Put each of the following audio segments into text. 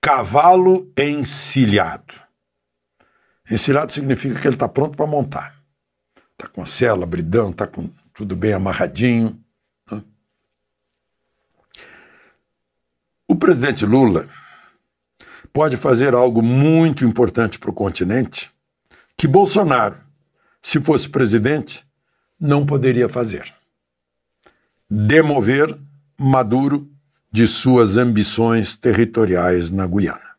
Cavalo encilhado. Encilhado significa que ele está pronto para montar. Está com a cela, bridão, está com tudo bem amarradinho. Né? O presidente Lula pode fazer algo muito importante para o continente que Bolsonaro, se fosse presidente, não poderia fazer: demover Maduro de suas ambições territoriais na Guiana.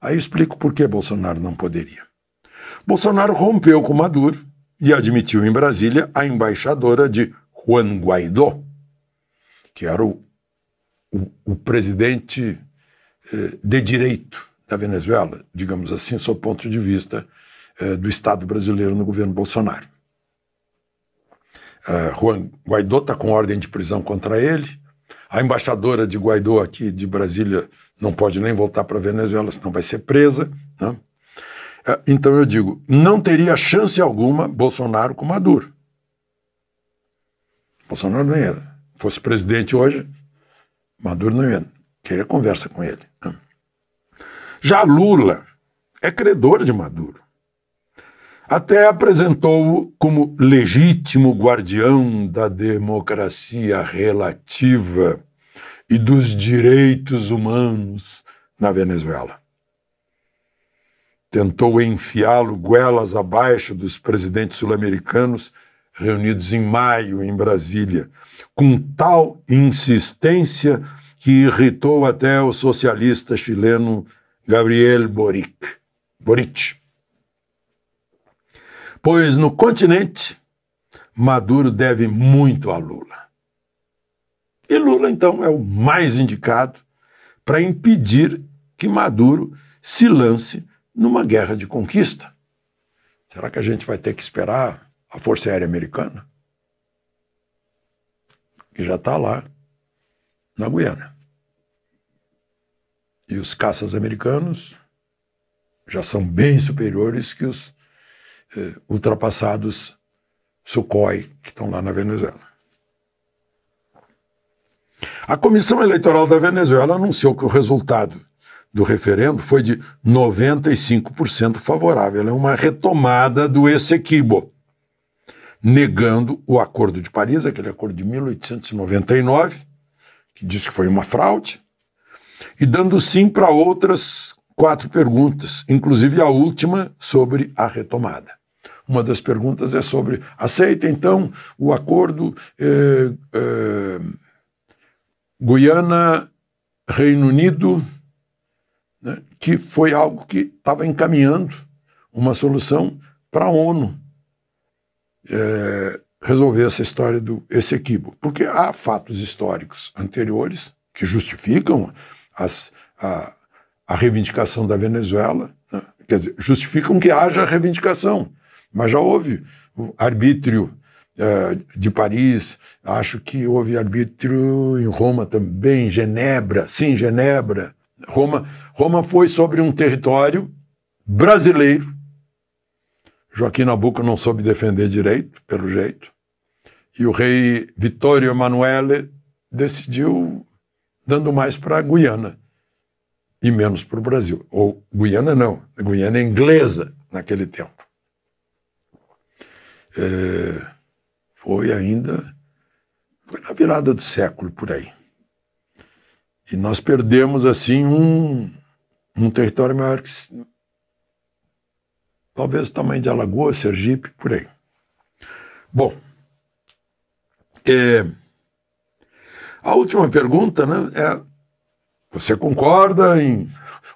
Aí eu explico por que Bolsonaro não poderia. Bolsonaro rompeu com Maduro e admitiu em Brasília a embaixadora de Juan Guaidó, que era o, o, o presidente eh, de direito da Venezuela, digamos assim, sob o ponto de vista eh, do Estado brasileiro no governo Bolsonaro. Eh, Juan Guaidó está com ordem de prisão contra ele, a embaixadora de Guaidó aqui de Brasília não pode nem voltar para a Venezuela, senão vai ser presa. Né? É, então eu digo, não teria chance alguma Bolsonaro com Maduro. Bolsonaro não ia. Fosse presidente hoje, Maduro não ia. Queria conversa com ele. Né? Já Lula é credor de Maduro. Até apresentou-o como legítimo guardião da democracia relativa e dos direitos humanos na Venezuela. Tentou enfiá-lo goelas abaixo dos presidentes sul-americanos reunidos em maio em Brasília, com tal insistência que irritou até o socialista chileno Gabriel Boric. Boric pois no continente, Maduro deve muito a Lula. E Lula, então, é o mais indicado para impedir que Maduro se lance numa guerra de conquista. Será que a gente vai ter que esperar a Força Aérea Americana? Que já está lá, na Guiana. E os caças americanos já são bem superiores que os eh, ultrapassados Sukhoi, que estão lá na Venezuela. A Comissão Eleitoral da Venezuela anunciou que o resultado do referendo foi de 95% favorável. É uma retomada do Essequibo, negando o Acordo de Paris, aquele acordo de 1899, que diz que foi uma fraude, e dando sim para outras quatro perguntas, inclusive a última sobre a retomada. Uma das perguntas é sobre aceita então o acordo eh, eh, Guiana Reino Unido né, que foi algo que estava encaminhando uma solução para a ONU eh, resolver essa história do esse equívoco, porque há fatos históricos anteriores que justificam as, a, a reivindicação da Venezuela, né, quer dizer, justificam que haja reivindicação. Mas já houve arbítrio uh, de Paris, acho que houve arbítrio em Roma também, Genebra, sim, Genebra. Roma, Roma foi sobre um território brasileiro. Joaquim Nabuco não soube defender direito, pelo jeito. E o rei Vittorio Emanuele decidiu dando mais para a Guiana e menos para o Brasil. Ou Guiana não, Guiana é inglesa naquele tempo é, foi ainda foi na virada do século por aí. E nós perdemos, assim, um, um território maior que. Talvez o tamanho de Alagoas, Sergipe, por aí. Bom. É, a última pergunta né, é: você concorda em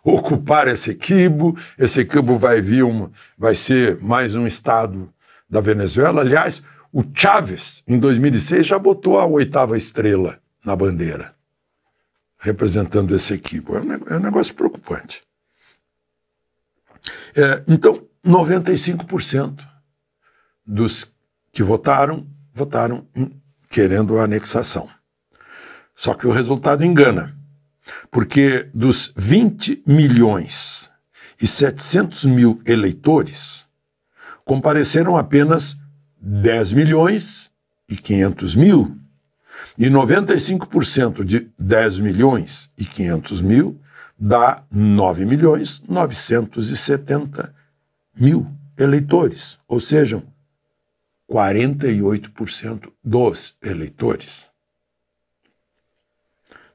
ocupar esse equibo? Esse equibo vai vir um, vai ser mais um estado da Venezuela. Aliás, o Chávez, em 2006, já botou a oitava estrela na bandeira, representando esse equipo. É, é um, negócio preocupante. É, então, 95% dos que votaram, votaram querendo a anexação. Só que o resultado engana, porque dos 20 milhões e 700 mil eleitores, compareceram apenas 10 milhões e 500 mil. E 95% de 10 milhões e 500 mil dá 9 milhões 970 mil eleitores, ou seja, 48% dos eleitores.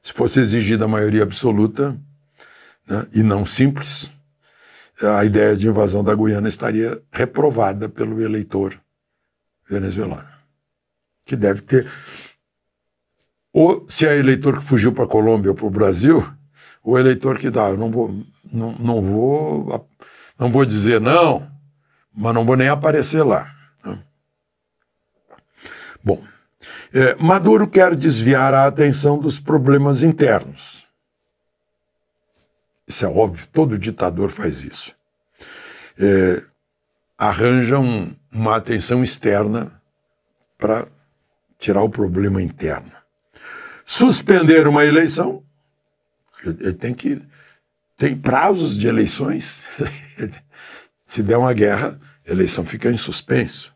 Se fosse exigida a maioria absoluta né, e não simples, a ideia de invasão da Guiana estaria reprovada pelo eleitor venezuelano, que deve ter. Ou se é eleitor que fugiu para a Colômbia ou para o Brasil, o eleitor que dá, ah, eu não vou, não, não vou, não vou dizer não, mas não vou nem aparecer lá. Bom, é, Maduro quer desviar a atenção dos problemas internos isso é óbvio, todo ditador faz isso. É, arranja uma atenção externa para tirar o problema interno. Suspender uma eleição, ele tem que. Tem prazos de eleições. Se der uma guerra, a eleição fica em suspenso.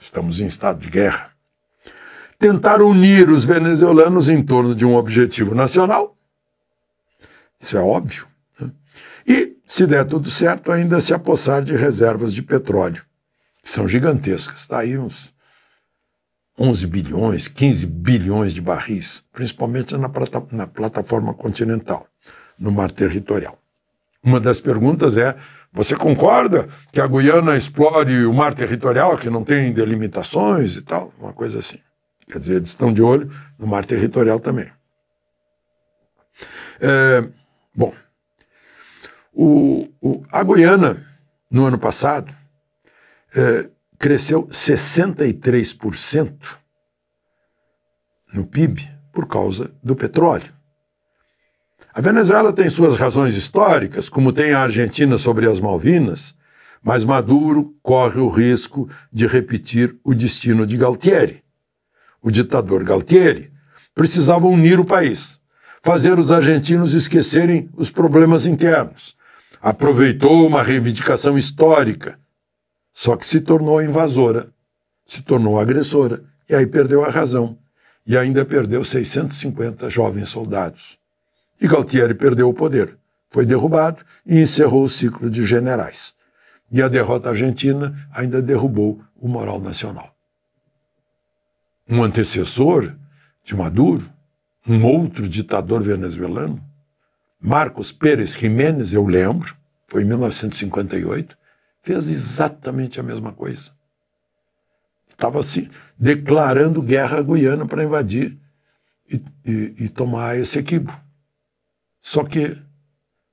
Estamos em estado de guerra. Tentar unir os venezuelanos em torno de um objetivo nacional. Isso é óbvio. E, se der tudo certo, ainda se apossar de reservas de petróleo, que são gigantescas. Está aí uns 11 bilhões, 15 bilhões de barris, principalmente na, plata na plataforma continental, no mar territorial. Uma das perguntas é: você concorda que a Guiana explore o mar territorial, que não tem delimitações e tal? Uma coisa assim. Quer dizer, eles estão de olho no mar territorial também. É, bom, o, o, a Goiânia, no ano passado, é, cresceu 63% no PIB por causa do petróleo. A Venezuela tem suas razões históricas, como tem a Argentina sobre as Malvinas, mas Maduro corre o risco de repetir o destino de Galtieri. O ditador Galtieri precisava unir o país, fazer os argentinos esquecerem os problemas internos, aproveitou uma reivindicação histórica, só que se tornou invasora, se tornou agressora, e aí perdeu a razão, e ainda perdeu 650 jovens soldados. E Galtieri perdeu o poder, foi derrubado e encerrou o ciclo de generais. E a derrota argentina ainda derrubou o moral nacional. Um antecessor de Maduro, um outro ditador venezuelano, Marcos Pérez Jiménez, eu lembro, foi em 1958, fez exatamente a mesma coisa. Estava se declarando guerra à Guiana para invadir e, e, e tomar esse equibo. Só que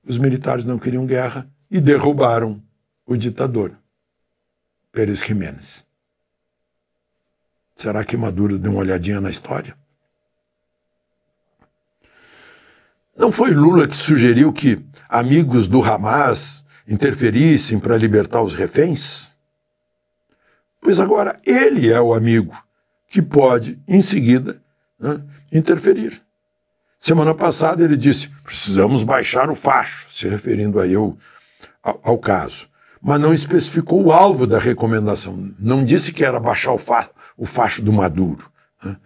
os militares não queriam guerra e derrubaram o ditador, Pérez Jiménez. Será que Maduro deu uma olhadinha na história? Não foi Lula que sugeriu que amigos do Hamas interferissem para libertar os reféns? Pois agora ele é o amigo que pode, em seguida, né, interferir. Semana passada ele disse: precisamos baixar o facho, se referindo a ao, ao, ao caso. Mas não especificou o alvo da recomendação, não disse que era baixar o, fa o facho do Maduro. Né.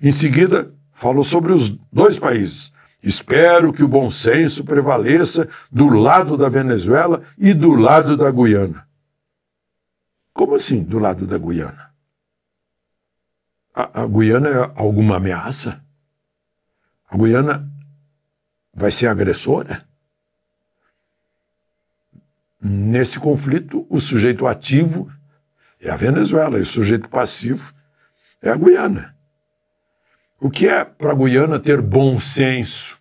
Em seguida, falou sobre os dois países, Espero que o bom senso prevaleça do lado da Venezuela e do lado da Guiana. Como assim, do lado da Guiana? A, a Guiana é alguma ameaça? A Guiana vai ser agressora? Nesse conflito, o sujeito ativo é a Venezuela e o sujeito passivo é a Guiana. O que é para a Guiana ter bom senso?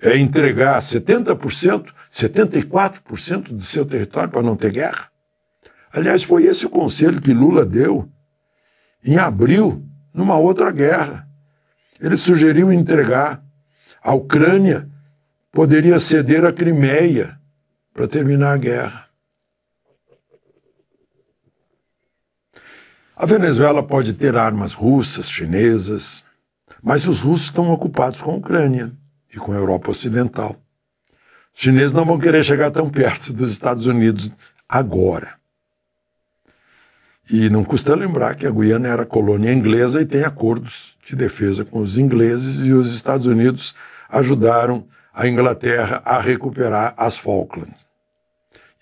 É entregar 70%, 74% do seu território para não ter guerra? Aliás, foi esse o conselho que Lula deu em abril, numa outra guerra. Ele sugeriu entregar a Ucrânia, poderia ceder a Crimeia para terminar a guerra. A Venezuela pode ter armas russas, chinesas, mas os russos estão ocupados com a Ucrânia e com a Europa Ocidental. Os chineses não vão querer chegar tão perto dos Estados Unidos agora. E não custa lembrar que a Guiana era colônia inglesa e tem acordos de defesa com os ingleses, e os Estados Unidos ajudaram a Inglaterra a recuperar as Falklands.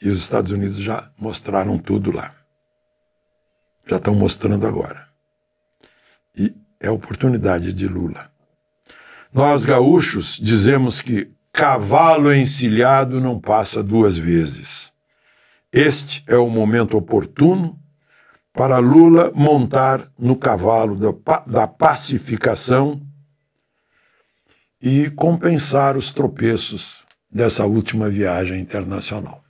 E os Estados Unidos já mostraram tudo lá. Já estão mostrando agora. E é oportunidade de Lula. Nós, gaúchos, dizemos que cavalo encilhado não passa duas vezes. Este é o momento oportuno para Lula montar no cavalo da, da pacificação e compensar os tropeços dessa última viagem internacional.